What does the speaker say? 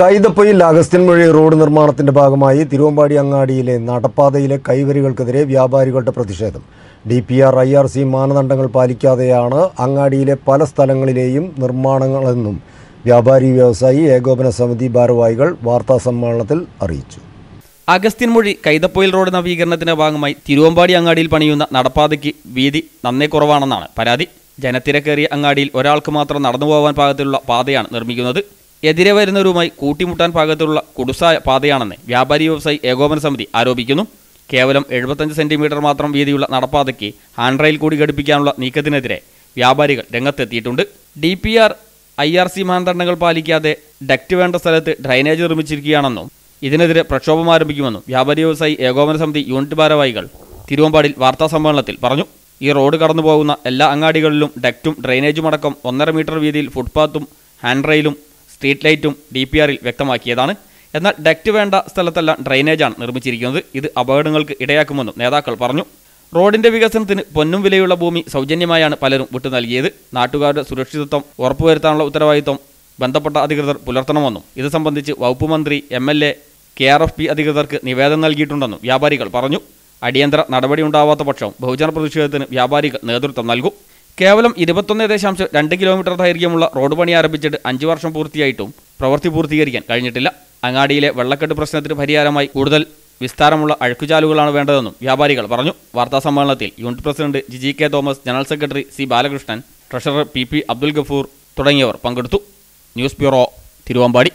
കൈതപ്പൊയിൽ അഗസ്ത്യൻ മൊഴി റോഡ് നിർമ്മാണത്തിന്റെ ഭാഗമായി തിരുവമ്പാടി അങ്ങാടിയിലെ നടപ്പാതയിലെ കൈവരികൾക്കെതിരെ വ്യാപാരികളുടെ പ്രതിഷേധം D P R I R C മാനദണ്ഡങ്ങൾ പാലിക്കാതെയാണ് അങ്ങാടിയിലെ പല സ്ഥലങ്ങളിലെയും നിർമ്മാണങ്ങളെന്നും വ്യാപാരി വ്യവസായി ഏകോപന സമിതി ഭാരവാഹികൾ വാർത്താ സമ്മേളനത്തിൽ അറിയിച്ചു അഗസ്ത്യൻമൊഴി കൈതപ്പൊയിൽ റോഡ് നവീകരണത്തിന്റെ ഭാഗമായി തിരുവമ്പാടി അങ്ങാടിയിൽ പണിയുന്ന നടപ്പാതയ്ക്ക് വീതി നന്നേ കുറവാണെന്നാണ് പരാതി ജനത്തിരക്കേറിയ അങ്ങാടിയിൽ ഒരാൾക്ക് മാത്രം നടന്നു പോകാൻ പാകത്തിലുള്ള പാതയാണ് നിർമ്മിക്കുന്നത് എതിരെ വരുന്നവരുമായി കൂട്ടിമുട്ടാൻ പാകത്തിലുള്ള കുടുസ പാതയാണെന്ന് വ്യാപാരി വ്യവസായി ഏകോപന സമിതി ആരോപിക്കുന്നു കേവലം എഴുപത്തഞ്ച് സെൻറ്റിമീറ്റർ മാത്രം വീതിയുള്ള നടപ്പാതയ്ക്ക് ഹാൻഡ് റെയിൽ കൂടി ഘടിപ്പിക്കാനുള്ള നീക്കത്തിനെതിരെ വ്യാപാരികൾ രംഗത്തെത്തിയിട്ടുണ്ട് D P R I R C മാനദണ്ഡങ്ങൾ പാലിക്കാതെ ഡക്റ്റ് വേണ്ട സ്ഥലത്ത് ഡ്രൈനേജ് നിർമ്മിച്ചിരിക്കുകയാണെന്നും ഇതിനെതിരെ പ്രക്ഷോഭം ആരംഭിക്കുമെന്നും വ്യാപാരി വ്യവസായി ഏകോപന സമിതി യൂണിറ്റ് ഭാരവാഹികൾ തിരുവമ്പാടിൽ സമ്മേളനത്തിൽ പറഞ്ഞു ഈ റോഡ് കടന്നു പോകുന്ന എല്ലാ അങ്ങാടികളിലും ഡക്റ്റും ഡ്രെയിനേജും അടക്കം ഒന്നര മീറ്റർ വീതിയിൽ ഫുട്പാത്തും ഹാൻഡ് റെയിലും സ്ട്രീറ്റ് ലൈറ്റും ഡി പി ആറിൽ വ്യക്തമാക്കിയതാണ് എന്നാൽ ഡക്റ്റ് വേണ്ട സ്ഥലത്തെല്ലാം ഡ്രൈനേജാണ് നിർമ്മിച്ചിരിക്കുന്നത് ഇത് അപകടങ്ങൾക്ക് ഇടയാക്കുമെന്നും നേതാക്കൾ പറഞ്ഞു റോഡിന്റെ വികസനത്തിന് പൊന്നും വിലയുള്ള ഭൂമി സൗജന്യമായാണ് പലരും വിട്ടു നൽകിയത് നാട്ടുകാരുടെ സുരക്ഷിതത്വം ഉറപ്പുവരുത്താനുള്ള ഉത്തരവാദിത്വം ബന്ധപ്പെട്ട അധികൃതർ പുലർത്തണമെന്നും ഇത് സംബന്ധിച്ച് വകുപ്പ് മന്ത്രി M L A K R F P അധികൃതർക്ക് നിവേദനം നൽകിയിട്ടുണ്ടെന്നും വ്യാപാരികൾ പറഞ്ഞു അടിയന്തര നടപടി ഉണ്ടാവാത്ത പക്ഷം ബഹുജന പ്രതിഷേധത്തിന് വ്യാപാരികൾ നേതൃത്വം നൽകും കേവലം ഇരുപത്തൊന്ന് ദശാംശം രണ്ട് കിലോമീറ്റർ ദൈർഘ്യമുള്ള റോഡ് പണി ആരംഭിച്ചിട്ട് അഞ്ച് വർഷം പൂർത്തിയായിട്ടും പ്രവൃത്തി പൂർത്തീകരിക്കാൻ കഴിഞ്ഞിട്ടില്ല അങ്ങാടിയിലെ വെള്ളക്കെട്ട് പ്രശ്നത്തിന് പരിഹാരമായി കൂടുതൽ വിസ്താരമുള്ള അഴുക്കുചാലുകളാണ് വേണ്ടതെന്നും വ്യാപാരികൾ പറഞ്ഞു വാർത്താ സമ്മേളനത്തിൽ unit president Giji K Thomas general secretary C Balakrishnan treasurer P P Abdul Gafoor തുടങ്ങിയവർ പങ്കെടുത്തു ന്യൂസ് ബ്യൂറോ തിരുവമ്പാടി